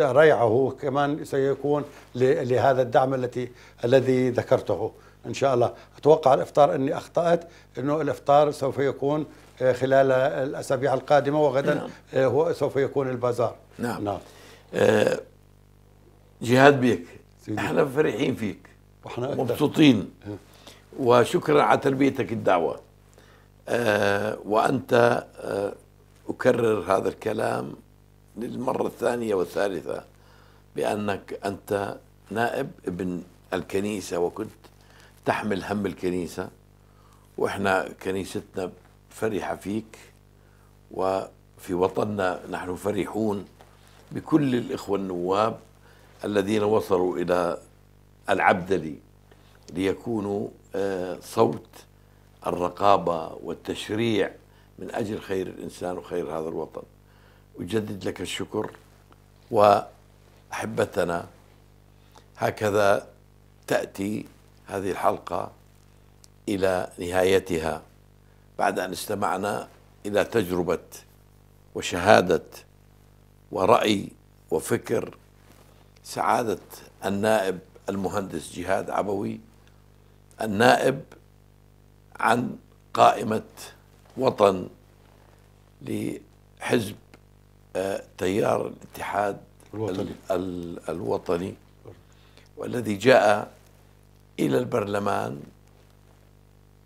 ريعه كمان سيكون لهذا الدعم التي الذي ذكرته ان شاء الله اتوقع الافطار اني اخطات انه الافطار سوف يكون خلال الاسابيع القادمه وغدا نعم. هو سوف يكون البازار نعم نعم جهاد بيك سيدي. احنا فرحين فيك واحنا مبسوطين وشكرا على تلبيتك الدعوه آه وانت آه اكرر هذا الكلام للمره الثانيه والثالثه بانك انت نائب ابن الكنيسه وكنت تحمل هم الكنيسه واحنا كنيستنا فرحه فيك وفي وطننا نحن فرحون بكل الاخوه النواب الذين وصلوا الى العبدلي ليكونوا آه، صوت الرقابة والتشريع من أجل خير الإنسان وخير هذا الوطن أجدد لك الشكر وأحبتنا هكذا تأتي هذه الحلقة إلى نهايتها بعد أن استمعنا إلى تجربة وشهادة ورأي وفكر سعادة النائب المهندس جهاد عبوي النائب عن قائمة وطن لحزب آه، تيار الاتحاد الوطني, الوطني والذي جاء إلى البرلمان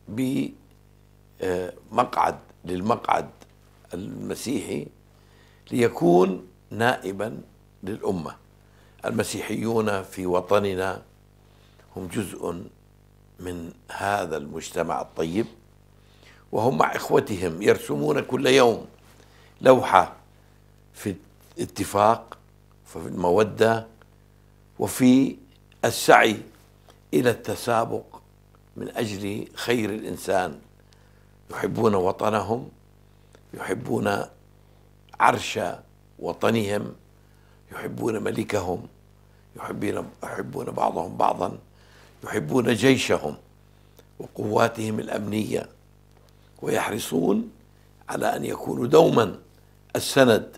بمقعد آه، للمقعد المسيحي ليكون نائبا للأمة المسيحيون في وطننا هم جزء من هذا المجتمع الطيب وهم مع اخوتهم يرسمون كل يوم لوحه في الاتفاق وفي الموده وفي السعي الى التسابق من اجل خير الانسان يحبون وطنهم يحبون عرش وطنهم يحبون ملكهم يحبين يحبون بعضهم بعضا يحبون جيشهم وقواتهم الامنيه ويحرصون على ان يكونوا دوما السند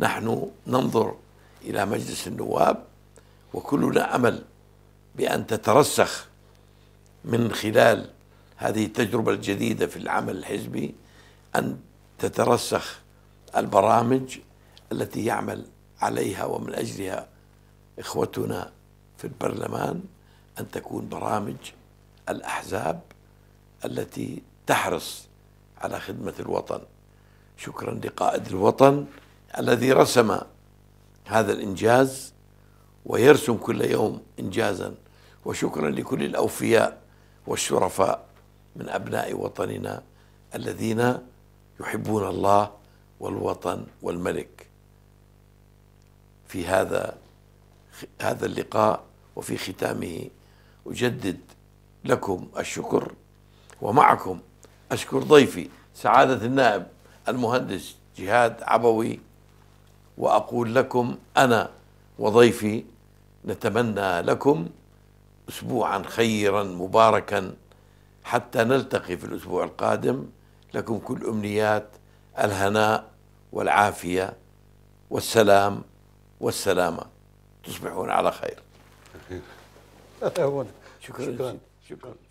نحن ننظر الى مجلس النواب وكلنا امل بان تترسخ من خلال هذه التجربه الجديده في العمل الحزبي ان تترسخ البرامج التي يعمل عليها ومن اجلها إخوتنا في البرلمان أن تكون برامج الأحزاب التي تحرص على خدمة الوطن شكرا لقائد الوطن الذي رسم هذا الإنجاز ويرسم كل يوم إنجازا وشكرا لكل الأوفياء والشرفاء من أبناء وطننا الذين يحبون الله والوطن والملك في هذا هذا اللقاء وفي ختامه أجدد لكم الشكر ومعكم أشكر ضيفي سعادة النائب المهندس جهاد عبوي وأقول لكم أنا وضيفي نتمنى لكم أسبوعا خيرا مباركا حتى نلتقي في الأسبوع القادم لكم كل أمنيات الهناء والعافية والسلام والسلامه تصبحون على خير *laughs* شكرا شكرا, شكرا.